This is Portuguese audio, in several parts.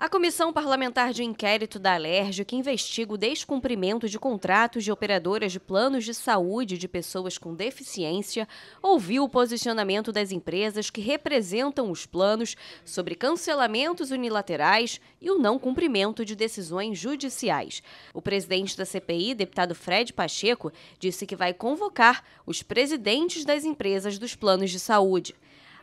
A Comissão Parlamentar de Inquérito da Alérgica que investiga o descumprimento de contratos de operadoras de planos de saúde de pessoas com deficiência, ouviu o posicionamento das empresas que representam os planos sobre cancelamentos unilaterais e o não cumprimento de decisões judiciais. O presidente da CPI, deputado Fred Pacheco, disse que vai convocar os presidentes das empresas dos planos de saúde.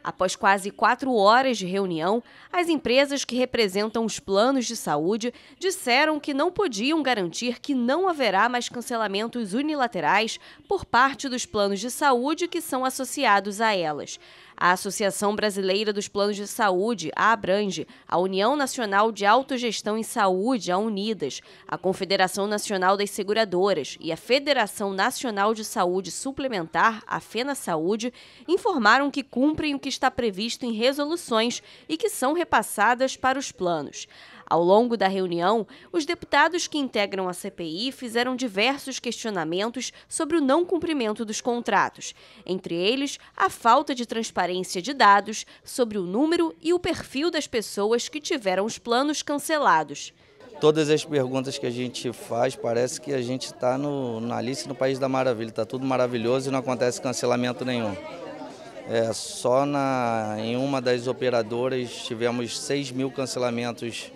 Após quase quatro horas de reunião, as empresas que representam os planos de saúde disseram que não podiam garantir que não haverá mais cancelamentos unilaterais por parte dos planos de saúde que são associados a elas. A Associação Brasileira dos Planos de Saúde, a Abrange, a União Nacional de Autogestão em Saúde, a Unidas, a Confederação Nacional das Seguradoras e a Federação Nacional de Saúde Suplementar, a FENA Saúde, informaram que cumprem o que está previsto em resoluções e que são repassadas para os planos. Ao longo da reunião, os deputados que integram a CPI fizeram diversos questionamentos sobre o não cumprimento dos contratos, entre eles a falta de transparência de dados sobre o número e o perfil das pessoas que tiveram os planos cancelados. Todas as perguntas que a gente faz, parece que a gente está na Alice no País da Maravilha. Está tudo maravilhoso e não acontece cancelamento nenhum. É, só na, em uma das operadoras tivemos 6 mil cancelamentos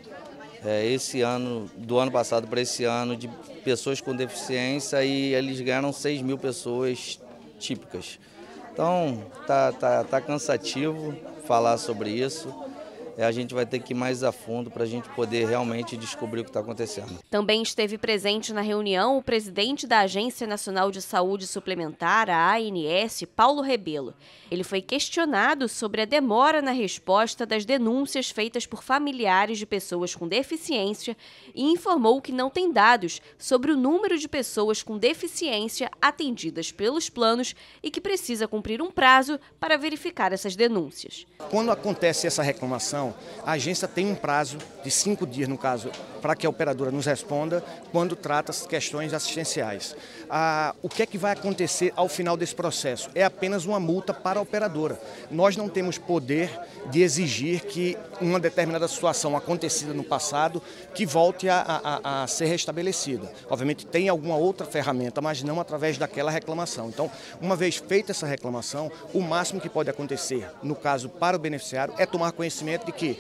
é, esse ano, do ano passado para esse ano, de pessoas com deficiência e eles ganharam 6 mil pessoas típicas. Então, tá, tá, tá cansativo falar sobre isso. É, a gente vai ter que ir mais a fundo para a gente poder realmente descobrir o que está acontecendo. Também esteve presente na reunião o presidente da Agência Nacional de Saúde Suplementar, a ANS, Paulo Rebelo. Ele foi questionado sobre a demora na resposta das denúncias feitas por familiares de pessoas com deficiência e informou que não tem dados sobre o número de pessoas com deficiência atendidas pelos planos e que precisa cumprir um prazo para verificar essas denúncias. Quando acontece essa reclamação, a agência tem um prazo de cinco dias, no caso, para que a operadora nos responda quando trata as questões assistenciais. Ah, o que é que vai acontecer ao final desse processo? É apenas uma multa para a operadora. Nós não temos poder de exigir que uma determinada situação acontecida no passado que volte a, a, a ser restabelecida. Obviamente tem alguma outra ferramenta, mas não através daquela reclamação. Então, uma vez feita essa reclamação, o máximo que pode acontecer, no caso para o beneficiário, é tomar conhecimento de de que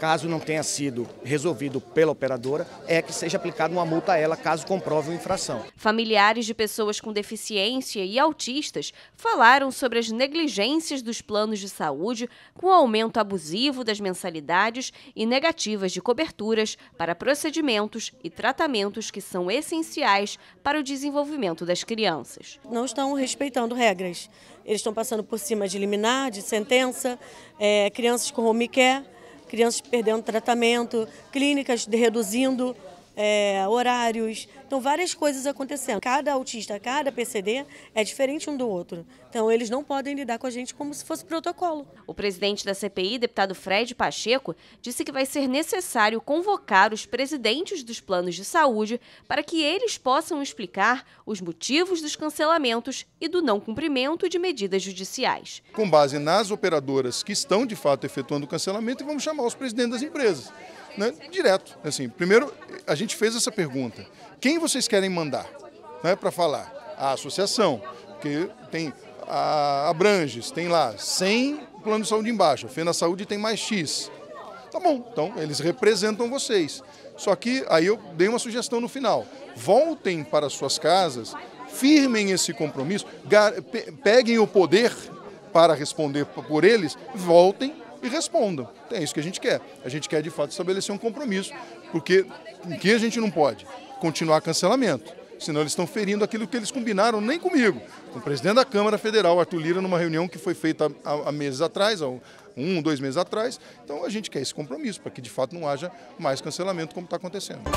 caso não tenha sido resolvido pela operadora, é que seja aplicada uma multa a ela caso comprove uma infração. Familiares de pessoas com deficiência e autistas falaram sobre as negligências dos planos de saúde com o aumento abusivo das mensalidades e negativas de coberturas para procedimentos e tratamentos que são essenciais para o desenvolvimento das crianças. Não estão respeitando regras. Eles estão passando por cima de liminar, de sentença, é, crianças com home care crianças perdendo tratamento, clínicas reduzindo é, horários, então várias coisas acontecendo. Cada autista, cada PCD é diferente um do outro, então eles não podem lidar com a gente como se fosse protocolo. O presidente da CPI, deputado Fred Pacheco, disse que vai ser necessário convocar os presidentes dos planos de saúde para que eles possam explicar os motivos dos cancelamentos e do não cumprimento de medidas judiciais. Com base nas operadoras que estão de fato efetuando o cancelamento, vamos chamar os presidentes das empresas né, direto. Assim, primeiro, a gente fez essa pergunta. Quem vocês querem mandar né, para falar? A associação, que tem a Abranges, tem lá 100 plano de saúde embaixo, a Fena Saúde tem mais X. Tá bom, então eles representam vocês. Só que aí eu dei uma sugestão no final. Voltem para suas casas, firmem esse compromisso, peguem o poder para responder por eles, voltem e respondam. Então, é isso que a gente quer. A gente quer, de fato, estabelecer um compromisso, porque o que a gente não pode? Continuar cancelamento senão eles estão ferindo aquilo que eles combinaram, nem comigo. Com o presidente da Câmara Federal, Arthur Lira, numa reunião que foi feita há, meses atrás, há um, dois meses atrás. Então a gente quer esse compromisso, para que de fato não haja mais cancelamento como está acontecendo.